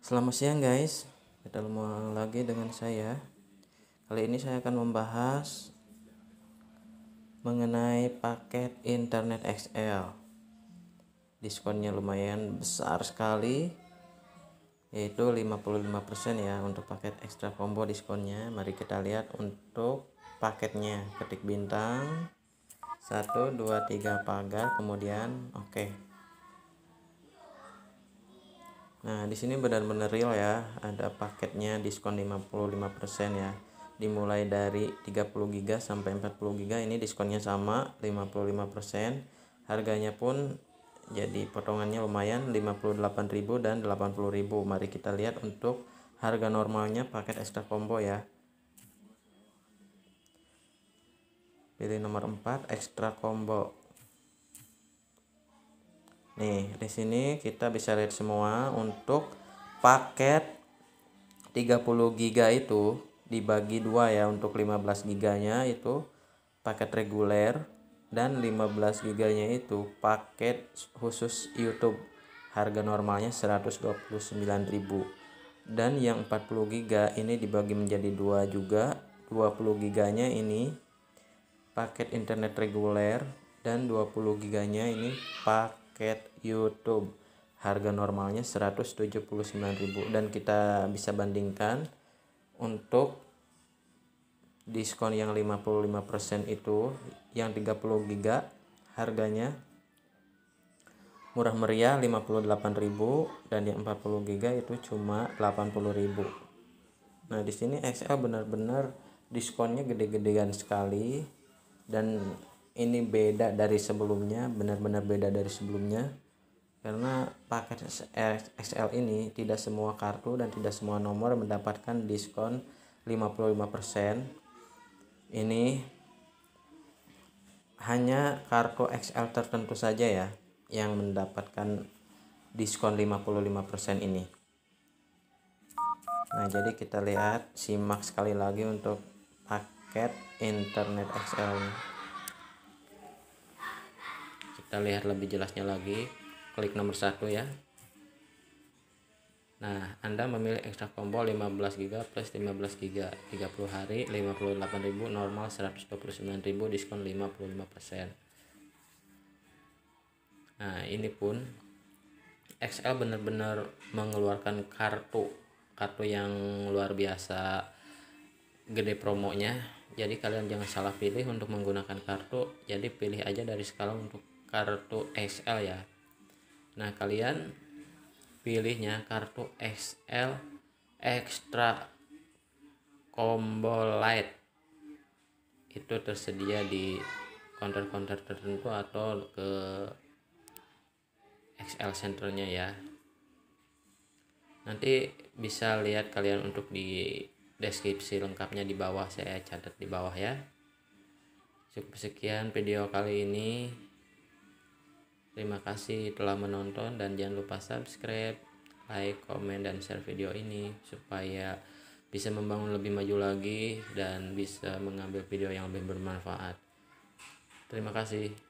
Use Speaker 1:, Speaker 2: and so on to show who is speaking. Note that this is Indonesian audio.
Speaker 1: Selamat siang guys, kita ketemu lagi dengan saya. Kali ini saya akan membahas mengenai paket internet XL. Diskonnya lumayan besar sekali, yaitu 55% ya untuk paket ekstra combo diskonnya. Mari kita lihat untuk paketnya. Ketik bintang 1 2 3 pagar kemudian oke. Okay. Nah, di sini benar-benar real ya. Ada paketnya diskon 55% ya. Dimulai dari 30 GB sampai 40 GB ini diskonnya sama 55%. Harganya pun jadi potongannya lumayan 58.000 dan 80.000. Mari kita lihat untuk harga normalnya paket extra combo ya. Pilih nomor 4 extra combo. Nih, di sini kita bisa lihat semua untuk paket 30 GB itu dibagi dua ya untuk 15 GB nya itu paket reguler dan 15 GB nya itu paket khusus YouTube. Harga normalnya 129.000. Dan yang 40 giga ini dibagi menjadi dua juga. 20 GB nya ini paket internet reguler dan 20 GB nya ini paket paket YouTube harga normalnya 179.000 dan kita bisa bandingkan untuk diskon yang 55% itu yang 30 GB harganya murah meriah 58.000 dan yang 40 GB itu cuma 80.000. Nah, di sini XL benar-benar diskonnya gede-gedean sekali dan ini beda dari sebelumnya benar-benar beda dari sebelumnya karena paket XL ini tidak semua kartu dan tidak semua nomor mendapatkan diskon 55% ini hanya kartu XL tertentu saja ya yang mendapatkan diskon 55% ini nah jadi kita lihat simak sekali lagi untuk paket internet XL kita lihat lebih jelasnya lagi klik nomor satu ya nah anda memilih ekstrak combo 15GB plus 15GB 30 hari 58.000 normal 129.000 diskon 55% nah ini pun XL benar-benar mengeluarkan kartu kartu yang luar biasa gede promonya jadi kalian jangan salah pilih untuk menggunakan kartu jadi pilih aja dari skala untuk kartu XL ya nah kalian pilihnya kartu XL extra combo light itu tersedia di counter-counter tertentu atau ke XL centernya ya nanti bisa lihat kalian untuk di deskripsi lengkapnya di bawah saya catat di bawah ya cukup sekian video kali ini Terima kasih telah menonton dan jangan lupa subscribe, like, komen, dan share video ini supaya bisa membangun lebih maju lagi dan bisa mengambil video yang lebih bermanfaat. Terima kasih.